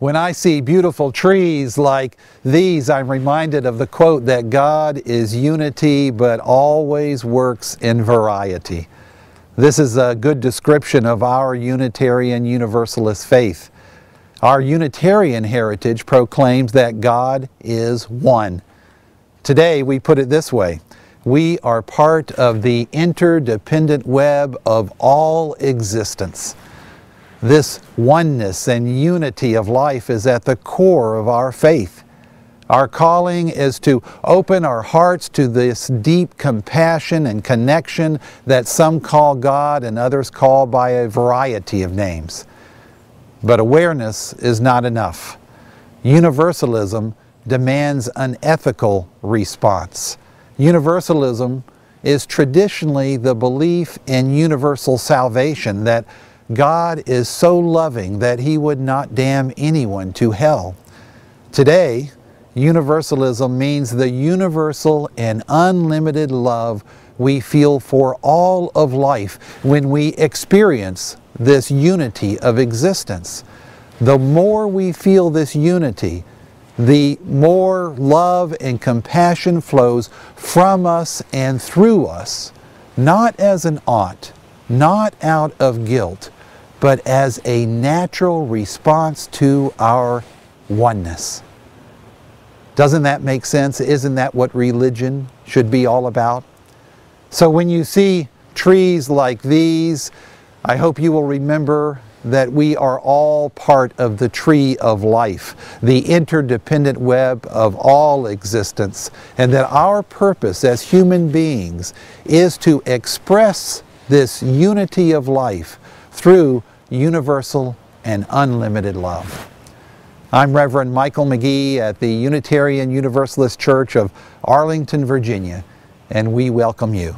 When I see beautiful trees like these, I'm reminded of the quote that God is unity but always works in variety. This is a good description of our Unitarian Universalist faith. Our Unitarian heritage proclaims that God is one. Today, we put it this way. We are part of the interdependent web of all existence. This oneness and unity of life is at the core of our faith. Our calling is to open our hearts to this deep compassion and connection that some call God and others call by a variety of names. But awareness is not enough. Universalism demands an ethical response. Universalism is traditionally the belief in universal salvation that God is so loving that he would not damn anyone to hell. Today, universalism means the universal and unlimited love we feel for all of life when we experience this unity of existence. The more we feel this unity, the more love and compassion flows from us and through us, not as an ought, not out of guilt, but as a natural response to our oneness. Doesn't that make sense? Isn't that what religion should be all about? So when you see trees like these, I hope you will remember that we are all part of the tree of life, the interdependent web of all existence, and that our purpose as human beings is to express this unity of life through universal, and unlimited love. I'm Reverend Michael McGee at the Unitarian Universalist Church of Arlington, Virginia, and we welcome you.